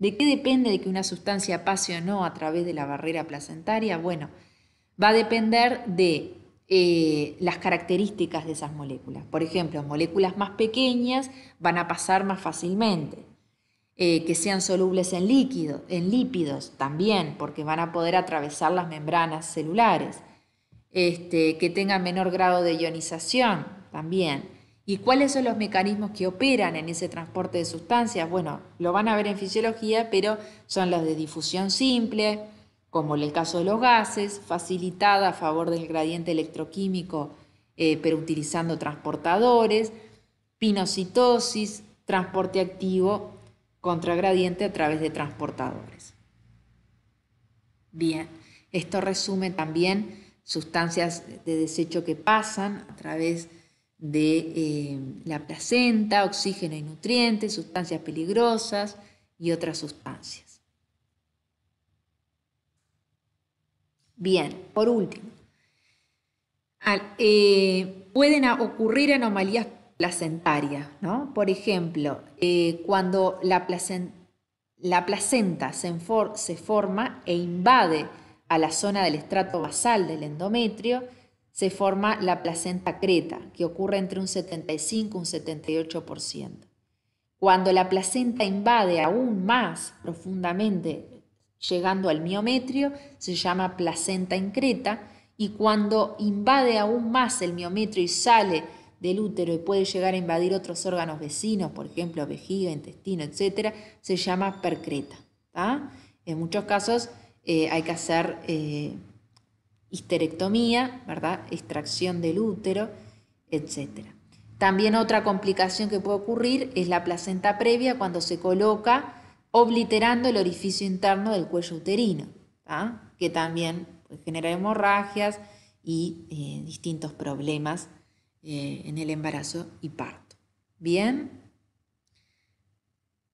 ¿De qué depende de que una sustancia pase o no a través de la barrera placentaria? Bueno, va a depender de eh, las características de esas moléculas. Por ejemplo, moléculas más pequeñas van a pasar más fácilmente. Eh, que sean solubles en, en lípidos también, porque van a poder atravesar las membranas celulares. Este, que tengan menor grado de ionización también. ¿Y cuáles son los mecanismos que operan en ese transporte de sustancias? Bueno, lo van a ver en fisiología, pero son los de difusión simple, como en el caso de los gases, facilitada a favor del gradiente electroquímico, eh, pero utilizando transportadores, pinocitosis, transporte activo contra gradiente a través de transportadores. Bien, esto resume también sustancias de desecho que pasan a través de eh, la placenta, oxígeno y nutrientes, sustancias peligrosas y otras sustancias. Bien, por último, eh, pueden ocurrir anomalías placentarias, ¿no? Por ejemplo, eh, cuando la, placenta se, se forma e invade a la zona del estrato basal del endometrio, se forma la placenta creta, que ocurre entre un 75 y un 78%. Cuando la placenta invade aún más profundamente llegando al miometrio, se llama placenta increta, y cuando invade aún más el miometrio y sale del útero y puede llegar a invadir otros órganos vecinos, por ejemplo, vejiga, intestino, etc., se llama percreta. En muchos casos eh, hay que hacer eh, histerectomía, ¿verdad? extracción del útero, etc. También otra complicación que puede ocurrir es la placenta previa cuando se coloca obliterando el orificio interno del cuello uterino, que también pues, genera hemorragias y eh, distintos problemas eh, en el embarazo y parto. Bien.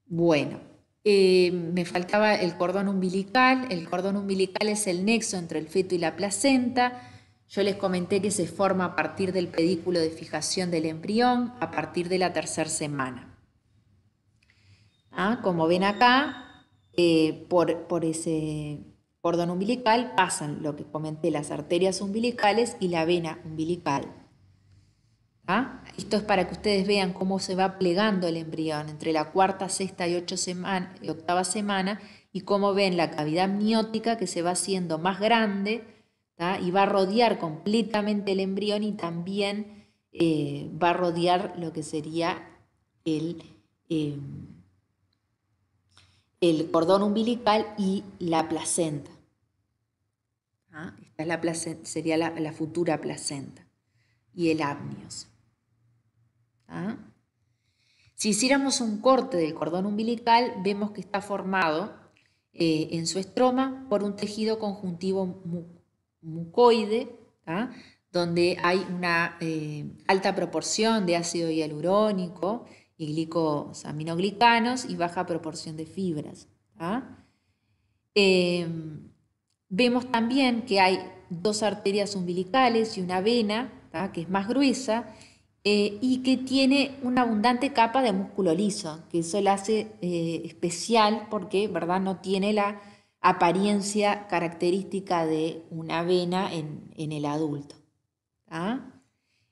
Bueno, eh, me faltaba el cordón umbilical. El cordón umbilical es el nexo entre el feto y la placenta. Yo les comenté que se forma a partir del pedículo de fijación del embrión a partir de la tercera semana. ¿ah? como ven acá, eh, por, ese cordón umbilical pasan lo que comenté, las arterias umbilicales y la vena umbilical. ¿ah? Esto es para que ustedes vean cómo se va plegando el embrión entre la cuarta, sexta y, ocho semana, octava semana y cómo ven la cavidad amniótica que se va haciendo más grande y va a rodear completamente el embrión y también eh, va a rodear lo que sería el, eh, el cordón umbilical y la placenta. Ah, esta la sería la, futura placenta y el apnios. Ah. Si hiciéramos un corte del cordón umbilical, vemos que está formado eh, en su estroma por un tejido conjuntivo mucoide, ¿ah? donde hay una eh, alta proporción de ácido hialurónico y glicosaminoglicanos y baja proporción de fibras. Em, vemos también que hay dos arterias umbilicales y una vena, que es más gruesa, eh, y que tiene una abundante capa de músculo liso, que eso la hace eh, especial porque ¿verdad? no tiene la apariencia característica de una vena en, el adulto.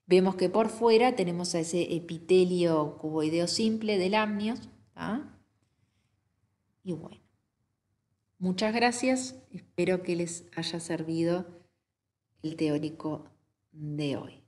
Vemos que por fuera tenemos a ese epitelio cuboideo simple del amnios. Y bueno, muchas gracias. Espero que les haya servido el teórico de hoy.